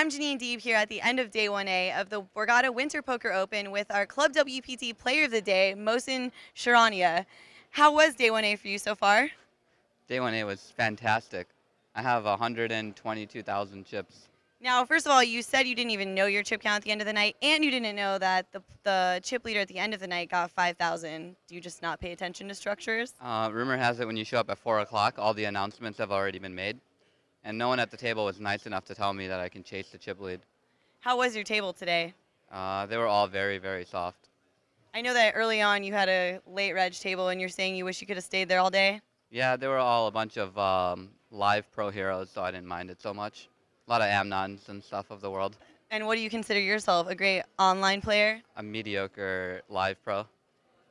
I'm Janine Deeb here at the end of day 1A of the Borgata Winter Poker Open with our Club WPT Player of the Day, Mosin Sharania. How was day 1A for you so far? Day 1A was fantastic. I have 122,000 chips. Now, first of all, you said you didn't even know your chip count at the end of the night, and you didn't know that the, the chip leader at the end of the night got 5,000. Do you just not pay attention to structures? Uh, rumor has it when you show up at 4 o'clock, all the announcements have already been made and no one at the table was nice enough to tell me that I can chase the chip lead. How was your table today? Uh, they were all very, very soft. I know that early on you had a late reg table, and you're saying you wish you could have stayed there all day. Yeah, they were all a bunch of um, live pro heroes, so I didn't mind it so much. A lot of Amnons and stuff of the world. And what do you consider yourself? A great online player? A mediocre live pro.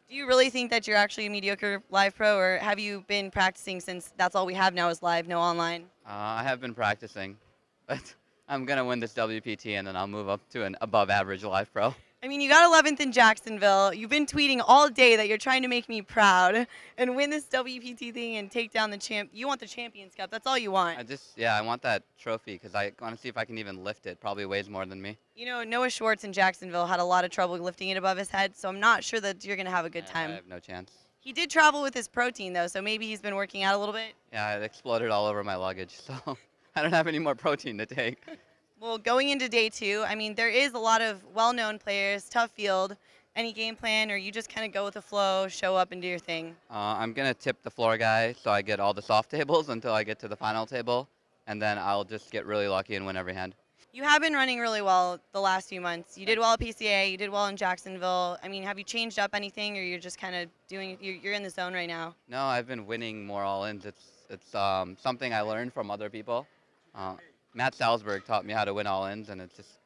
Do you really think that you're actually a mediocre live pro, or have you been practicing since that's all we have now is live, no online? Uh, I have been practicing, but I'm gonna win this WPT and then I'll move up to an above average live pro. I mean, you got 11th in Jacksonville. You've been tweeting all day that you're trying to make me proud and win this WPT thing and take down the champ. You want the Champions Cup. That's all you want. I just, yeah, I want that trophy because I want to see if I can even lift it. Probably weighs more than me. You know, Noah Schwartz in Jacksonville had a lot of trouble lifting it above his head, so I'm not sure that you're going to have a good time. I have no chance. He did travel with his protein though, so maybe he's been working out a little bit. Yeah, it exploded all over my luggage, so I don't have any more protein to take. well, going into day two, I mean, there is a lot of well-known players, tough field. Any game plan, or you just kind of go with the flow, show up and do your thing? Uh, I'm gonna tip the floor guy, so I get all the soft tables until I get to the final table, and then I'll just get really lucky and win every hand. You have been running really well the last few months. You did well at PCA. You did well in Jacksonville. I mean, have you changed up anything, or you're just kind of doing? You're, you're in the zone right now. No, I've been winning more all-ins. It's it's um, something I learned from other people. Uh, Matt Salzberg taught me how to win all-ins, and it's just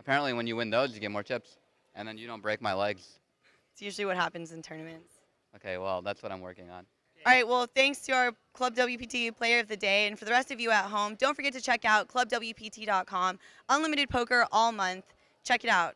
apparently when you win those, you get more chips, and then you don't break my legs. It's usually what happens in tournaments. Okay, well, that's what I'm working on. All right, well, thanks to our Club WPT Player of the Day. And for the rest of you at home, don't forget to check out clubwpt.com. Unlimited poker all month. Check it out.